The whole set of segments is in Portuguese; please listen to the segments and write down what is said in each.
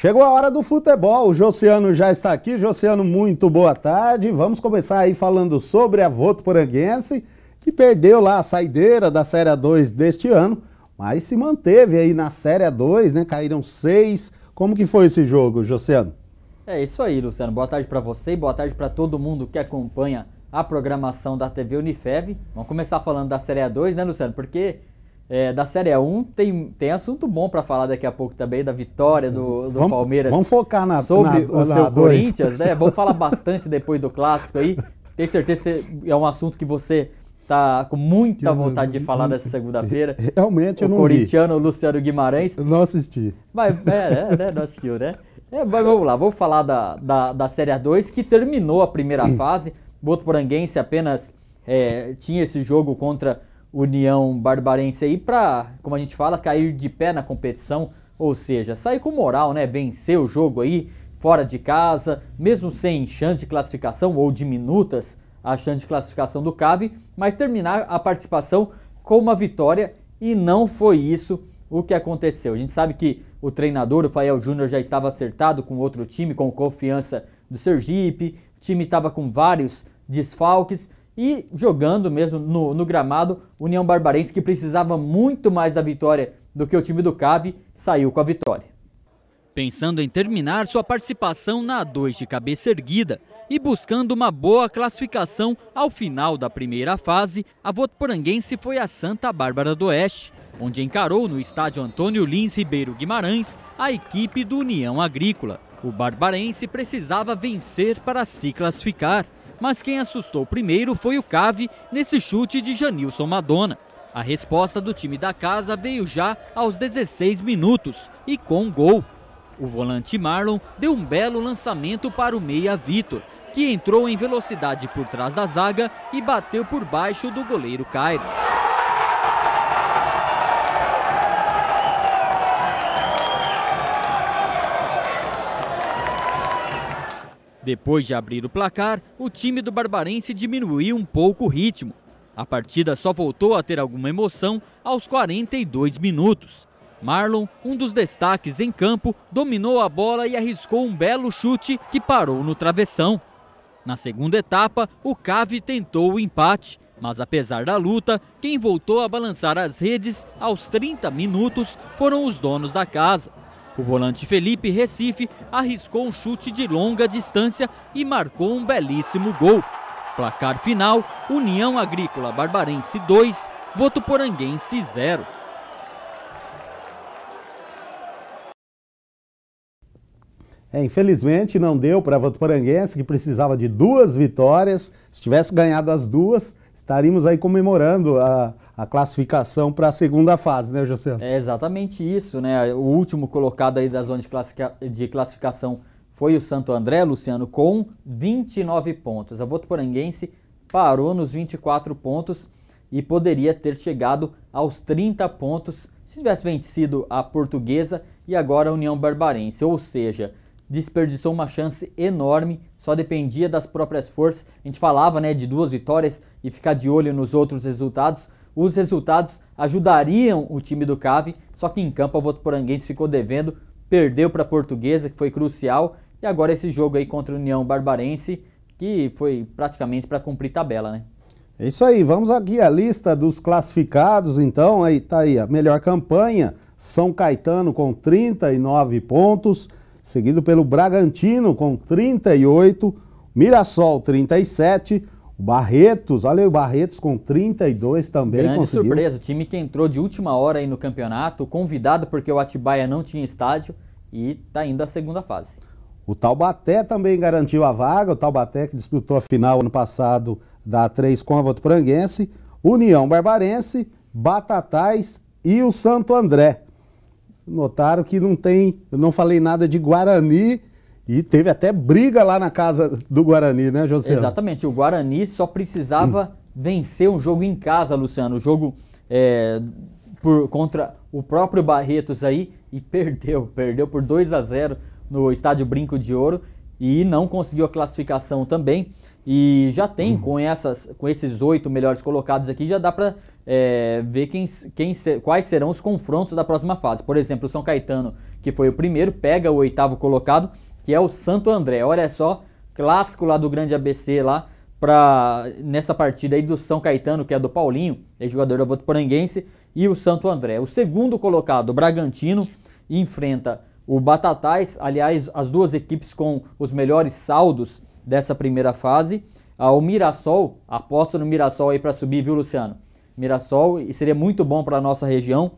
Chegou a hora do futebol, o Josiano já está aqui. Josiano, muito boa tarde. Vamos começar aí falando sobre a Voto Poranguense, que perdeu lá a saideira da Série 2 deste ano, mas se manteve aí na Série 2, né? Caíram seis. Como que foi esse jogo, Josiano? É isso aí, Luciano. Boa tarde para você e boa tarde para todo mundo que acompanha a programação da TV Unifev. Vamos começar falando da Série 2, né, Luciano? Porque é, da Série 1 tem, tem assunto bom para falar daqui a pouco também, da vitória do, do vamos, Palmeiras. Vamos focar na Sobre na, o na, seu Corinthians, né? Vamos falar bastante depois do clássico aí. Tenho certeza que é um assunto que você tá com muita vontade de falar nessa segunda-feira. Realmente o eu não corintiano vi. Luciano Guimarães. Eu não assisti. Mas, é, é, né? Não assistiu, né? É, mas vamos lá, vamos falar da, da, da Série 2 que terminou a primeira fase. Botoporanguense apenas é, tinha esse jogo contra União Barbarense aí para, como a gente fala, cair de pé na competição, ou seja, sair com moral, né? Vencer o jogo aí fora de casa, mesmo sem chance de classificação ou diminutas a chance de classificação do Cave, mas terminar a participação com uma vitória e não foi isso o que aconteceu. A gente sabe que o treinador, o Fael Júnior, já estava acertado com outro time, com confiança do Sergipe, o time estava com vários desfalques e jogando mesmo no, no gramado, União Barbarense, que precisava muito mais da vitória do que o time do Cave, saiu com a vitória. Pensando em terminar sua participação na A2 de cabeça erguida e buscando uma boa classificação ao final da primeira fase, a Votoporanguense foi a Santa Bárbara do Oeste, onde encarou no estádio Antônio Lins Ribeiro Guimarães a equipe do União Agrícola. O barbarense precisava vencer para se classificar mas quem assustou primeiro foi o Cave nesse chute de Janilson Madonna. A resposta do time da casa veio já aos 16 minutos e com um gol. O volante Marlon deu um belo lançamento para o meia Vitor, que entrou em velocidade por trás da zaga e bateu por baixo do goleiro Cairo. Depois de abrir o placar, o time do Barbarense diminuiu um pouco o ritmo. A partida só voltou a ter alguma emoção aos 42 minutos. Marlon, um dos destaques em campo, dominou a bola e arriscou um belo chute que parou no travessão. Na segunda etapa, o Cave tentou o empate, mas apesar da luta, quem voltou a balançar as redes aos 30 minutos foram os donos da casa. O volante Felipe Recife arriscou um chute de longa distância e marcou um belíssimo gol. Placar final: União Agrícola Barbarense 2, Votoporanguense 0. É, infelizmente não deu para Votoporanguense, que precisava de duas vitórias. Se tivesse ganhado as duas, estaríamos aí comemorando a, a classificação para a segunda fase, né, José? É exatamente isso, né? O último colocado aí da zona de, de classificação foi o Santo André, Luciano, com 29 pontos. A Poranguense parou nos 24 pontos e poderia ter chegado aos 30 pontos se tivesse vencido a Portuguesa e agora a União Barbarense. Ou seja, desperdiçou uma chance enorme, só dependia das próprias forças. A gente falava né, de duas vitórias e ficar de olho nos outros resultados, os resultados ajudariam o time do Cave, só que em campo Voto Votuporanguense ficou devendo, perdeu para a Portuguesa, que foi crucial, e agora esse jogo aí contra a União Barbarense, que foi praticamente para cumprir tabela, né? É isso aí, vamos aqui a lista dos classificados, então, aí tá aí a melhor campanha, São Caetano com 39 pontos, seguido pelo Bragantino com 38, Mirassol 37, o Barretos, olha aí o Barretos com 32 também Grande conseguiu. surpresa, o time que entrou de última hora aí no campeonato, convidado porque o Atibaia não tinha estádio e está indo à segunda fase. O Taubaté também garantiu a vaga, o Taubaté que disputou a final ano passado da 3 com a Votuporanguense, União Barbarense, Batatais e o Santo André. Notaram que não tem, eu não falei nada de Guarani e teve até briga lá na casa do Guarani, né, José? Exatamente. O Guarani só precisava vencer um jogo em casa, Luciano. O jogo é, por, contra o próprio Barretos aí e perdeu. Perdeu por 2 a 0 no Estádio Brinco de Ouro e não conseguiu a classificação também. E já tem uhum. com, essas, com esses oito melhores colocados aqui, já dá para é, ver quem, quem, quais serão os confrontos da próxima fase. Por exemplo, o São Caetano, que foi o primeiro, pega o oitavo colocado, que é o Santo André. Olha só, clássico lá do Grande ABC lá, para nessa partida aí do São Caetano, que é do Paulinho, é jogador do Votuporanguense, e o Santo André. O segundo colocado, o Bragantino, enfrenta o Batatais. Aliás, as duas equipes com os melhores saldos dessa primeira fase. o Mirassol, aposta no Mirassol aí para subir, viu, Luciano? Mirassol, e seria muito bom para a nossa região.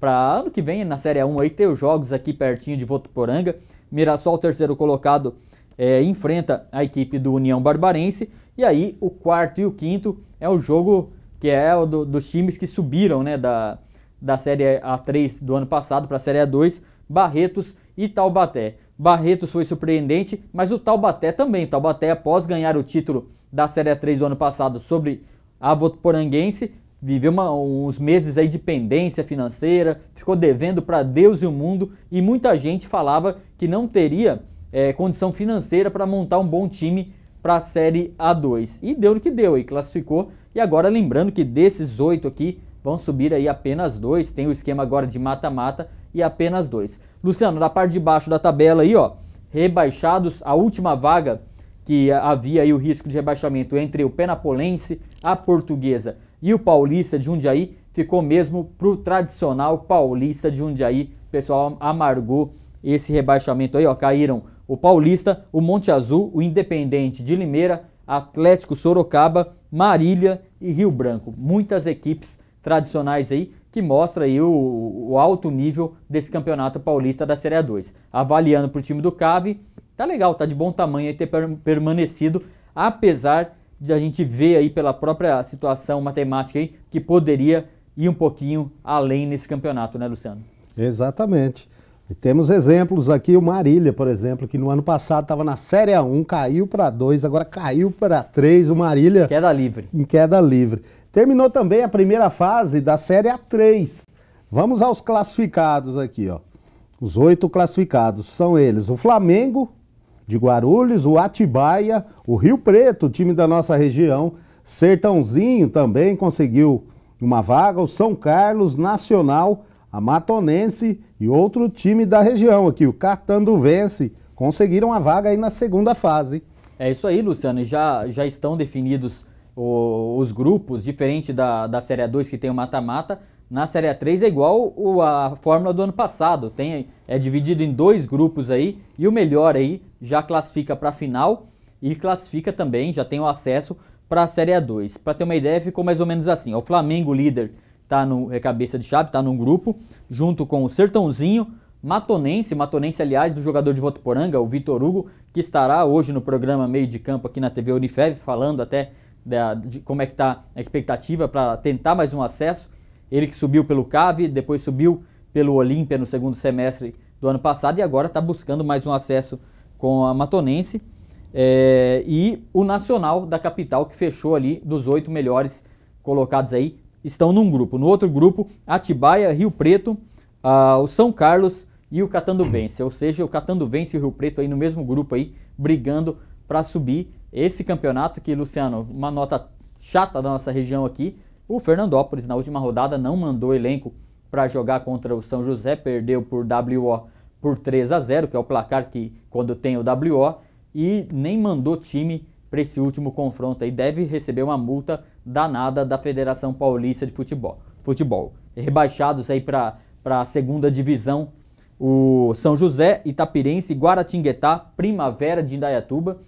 Para ano que vem, na Série 1, aí, ter os jogos aqui pertinho de Votuporanga. Mirassol, terceiro colocado, é, enfrenta a equipe do União Barbarense. E aí, o quarto e o quinto é o jogo que é o do, dos times que subiram né, da, da Série A3 do ano passado para a Série A2, Barretos e Taubaté. Barretos foi surpreendente, mas o Taubaté também. O Taubaté, após ganhar o título da Série 3 do ano passado sobre a Votoporanguense, viveu uma, uns meses aí de pendência financeira, ficou devendo para Deus e o mundo e muita gente falava que não teria é, condição financeira para montar um bom time para a Série A2. E deu o que deu, e classificou. E agora lembrando que desses oito aqui vão subir aí apenas dois, tem o esquema agora de mata-mata e apenas dois. Luciano, na parte de baixo da tabela aí, ó, rebaixados, a última vaga que havia aí o risco de rebaixamento entre o Penapolense, a Portuguesa e o Paulista de Jundiaí, ficou mesmo pro tradicional Paulista de Jundiaí. O pessoal amargou esse rebaixamento aí, ó, caíram o Paulista, o Monte Azul, o Independente de Limeira, Atlético Sorocaba, Marília e Rio Branco. Muitas equipes tradicionais aí que mostra aí o, o, alto nível desse campeonato paulista da Série 2. Avaliando para o time do Cave, tá legal, tá de bom tamanho aí ter permanecido, apesar de a gente ver aí pela própria situação matemática aí que poderia ir um pouquinho além nesse campeonato, né, Luciano? Exatamente. E temos exemplos aqui, o Marília, por exemplo, que no ano passado estava na Série 1, caiu para 2, agora caiu para 3, o Marília... Queda livre. Em queda livre. Terminou também a primeira fase da Série A3. Vamos aos classificados aqui, ó. Os oito classificados são eles: o Flamengo de Guarulhos, o Atibaia, o Rio Preto, time da nossa região, Sertãozinho também conseguiu uma vaga, o São Carlos, Nacional, a Matonense e outro time da região aqui, o Catanduvense, conseguiram a vaga aí na segunda fase. É isso aí, Luciano. Já, já estão definidos o, os grupos, diferente da, da Série 2 que tem o mata-mata, na Série 3 é igual o, a fórmula do ano passado, tem, é dividido em dois grupos aí, e o melhor aí já classifica para a final e classifica também, já tem o acesso para a Série 2. Para ter uma ideia, ficou mais ou menos assim, o Flamengo líder tá no é cabeça de chave, tá num grupo, junto com o Sertãozinho, Matonense, Matonense aliás do jogador de Votuporanga, o Vitor Hugo, que estará hoje no programa Meio de Campo aqui na TV Unifev, falando até da, de como é que está a expectativa para tentar mais um acesso. Ele que subiu pelo Cave, depois subiu pelo Olímpia no segundo semestre do ano passado e agora está buscando mais um acesso com a Matonense. É, e o Nacional da capital, que fechou ali dos oito melhores colocados aí, estão num grupo. No outro grupo, Atibaia, Rio Preto, ah, o São Carlos e o Catanduvense. Ou seja, o Catanduvense e o Rio Preto aí no mesmo grupo aí, brigando para subir esse campeonato que, Luciano, uma nota chata da nossa região aqui, o Fernandópolis na última rodada não mandou elenco para jogar contra o São José, perdeu por WO por 3 a 0, que é o placar que quando tem o WO, e nem mandou time para esse último confronto aí, deve receber uma multa danada da Federação Paulista de Futebol. Futebol. Rebaixados aí para a segunda divisão o São José, Itapirense, Guaratinguetá, Primavera de Indaiatuba.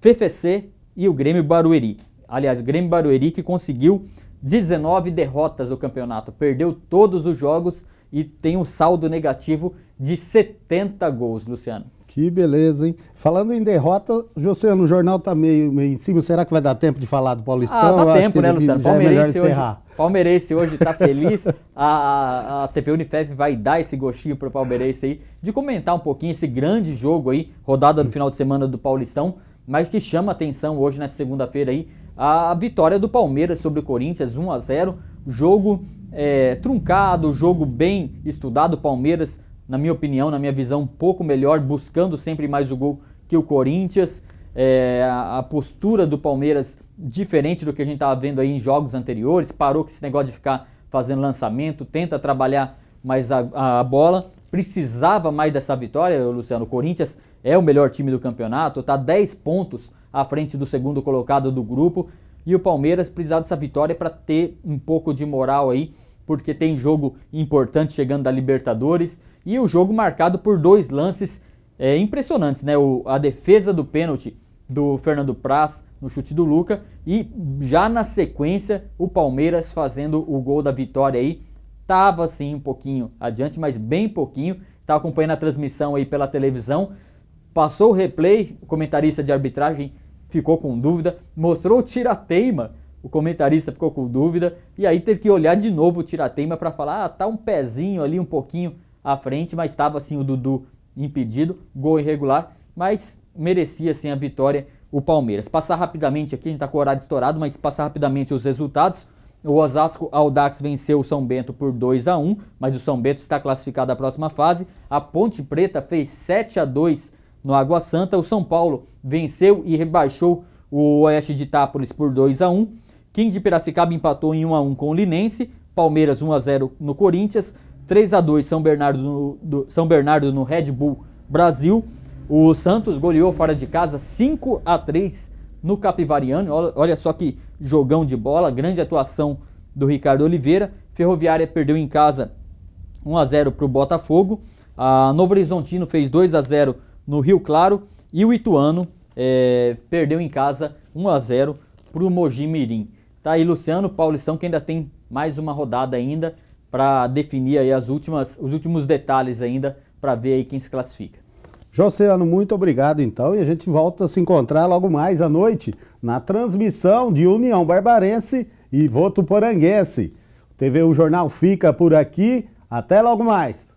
FFC e o Grêmio Barueri. Aliás, o Grêmio Barueri que conseguiu 19 derrotas no campeonato, perdeu todos os jogos e tem um saldo negativo de 70 gols, Luciano. Que beleza, hein? Falando em derrota, Josiano, o jornal tá meio, meio em cima. Será que vai dar tempo de falar do Paulistão? Ah, dá tempo, né, Luciano? É palmeirense, é hoje, palmeirense hoje tá feliz. a, a, TV Unifef vai dar esse gostinho pro palmeirense aí de comentar um pouquinho esse grande jogo aí, rodada do final de semana do Paulistão mas que chama atenção hoje nessa segunda-feira aí a vitória do Palmeiras sobre o Corinthians 1 a 0, jogo é, truncado, jogo bem estudado, Palmeiras, na minha opinião, na minha visão, um pouco melhor, buscando sempre mais o gol que o Corinthians. É, a postura do Palmeiras diferente do que a gente estava vendo aí em jogos anteriores, parou com esse negócio de ficar fazendo lançamento, tenta trabalhar mais a, a bola precisava mais dessa vitória, Luciano. O Corinthians é o melhor time do campeonato, está 10 pontos à frente do segundo colocado do grupo. E o Palmeiras precisava dessa vitória para ter um pouco de moral aí, porque tem jogo importante chegando da Libertadores. E o jogo marcado por dois lances é, impressionantes, né? O, a defesa do pênalti do Fernando Praz no chute do Luca e já na sequência o Palmeiras fazendo o gol da vitória aí estava assim um pouquinho adiante, mas bem pouquinho. Estava acompanhando a transmissão aí pela televisão. Passou o replay, o comentarista de arbitragem ficou com dúvida. Mostrou o tirateima, o comentarista ficou com dúvida. E aí teve que olhar de novo o tirateima para falar: ah, tá um pezinho ali um pouquinho à frente, mas estava assim o Dudu impedido. Gol irregular, mas merecia assim a vitória o Palmeiras. Passar rapidamente aqui, a gente está com o horário estourado, mas passar rapidamente os resultados. O Osasco Aldax venceu o São Bento por 2 a 1, mas o São Bento está classificado à próxima fase. A Ponte Preta fez 7 a 2 no Água Santa. O São Paulo venceu e rebaixou o Oeste de Itápolis por 2 a 1. 15 de Piracicaba empatou em 1 a 1 com o Linense, Palmeiras 1 a 0 no Corinthians, 3 a 2 São Bernardo no, do, São Bernardo no Red Bull Brasil. O Santos goleou fora de casa 5 a 3 no Capivariano. Olha, olha só que jogão de bola, grande atuação do Ricardo Oliveira. Ferroviária perdeu em casa 1 a 0 para o Botafogo. A Novo Horizontino fez 2 a 0 no Rio Claro e o Ituano é, perdeu em casa 1 a 0 para o Mogi Mirim. Tá aí Luciano Paulistão que ainda tem mais uma rodada ainda para definir aí as últimas, os últimos detalhes ainda para ver aí quem se classifica. Josseano, muito obrigado então, e a gente volta a se encontrar logo mais à noite na transmissão de União Barbarense e Voto Poranguense. TV O Jornal fica por aqui, até logo mais.